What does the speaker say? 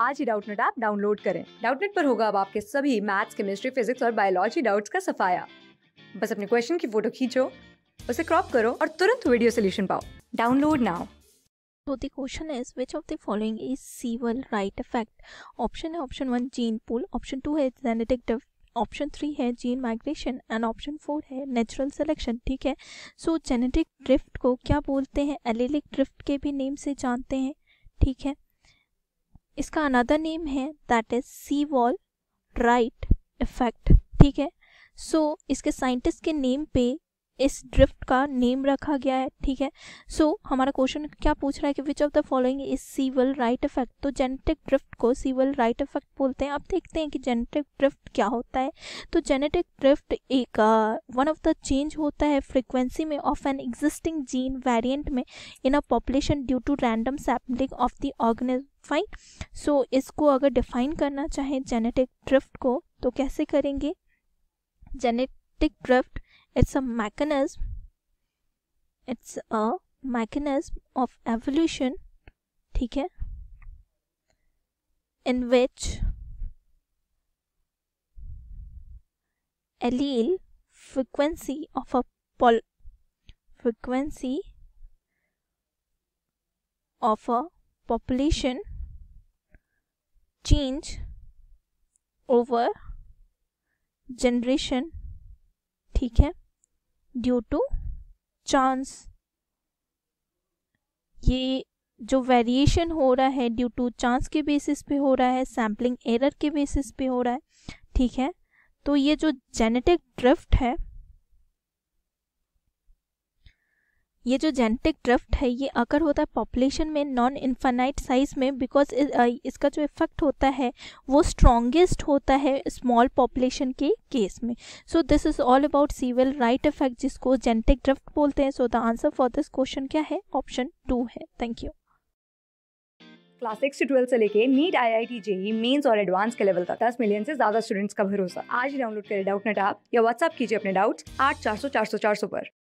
आज ही Doubtnut app download करें डाउटनेट पर होगा अब आपके सभी मैथ्स केमिस्ट्री फिजिक्स और बायोलॉजी डाउट्स का सफाया बस अपने क्वेश्चन की फोटो खींचो उसे क्रॉप करो और तुरंत वीडियो सोल्यूशन पाओ download now so the question is which of the following is Sewall Wright effect option है option one gene pool option two है जेनेटिक ऑप्शन थ्री है gene migration and option four है natural selection ठीक है सो genetic drift को क्या बोलते हैं एलिलिक ड्रिफ्ट के भी नेम से जानते हैं ठीक है इसका अनदर नेम है that is Sewall Wright effect ठीक है सो so, इसके साइंटिस्ट के नेम पे इस ड्रिफ्ट का नेम रखा गया है ठीक है सो so, हमारा क्वेश्चन क्या पूछ रहा है कि which of the following is Sewall Wright effect तो जेनेटिक ड्रिफ्ट को सीवल राइट इफेक्ट बोलते हैं अब देखते हैं कि जेनेटिक ड्रिफ्ट क्या होता है तो जेनेटिक ड्रिफ्ट एक वन ऑफ द चेंज होता है फ्रिक्वेंसी में of an existing gene variant में in a population due to random sampling of the organism fine so इसको अगर डिफाइन करना चाहें जेनेटिक ड्रिफ्ट को तो कैसे करेंगे genetic drift it's a mechanism it's a mechanism of evolution okay? in which allele frequency of a frequency of a population change over generation ठीक है ड्यू टू चांस ये जो वेरिएशन हो रहा है ड्यू टू चांस के basis पे हो रहा है सैम्पलिंग एरर के बेसिस पे हो रहा है ठीक है तो ये जो जेनेटिक ड्रिफ्ट है ये जो जेनेटिक ड्रिफ्ट है ये अगर होता है पॉपुलेशन में नॉन इन्फाइनाइट साइज में बिकॉज इसका जो इफेक्ट होता है वो स्ट्रॉन्गेस्ट होता है स्मॉल पॉपुलेशन के केस में so this is all about Sewall Wright effect जिसको जेनेटिक ड्रिफ्ट बोलते हैं so the answer for this question क्या है ऑप्शन टू है थैंक यू क्लास सिक्स से ट्वेल्व से लेके NEET I I T JEE Mains और एडवांस के लेवल तक दस मिलियन से ज्यादा स्टूडेंट्स का भरोसा आज ही डाउनलोड करें डाउट नेट आप या व्हाट्सअप कीजिए अपने डाउट्स आठ चार सौ चार सौ चार सौ पर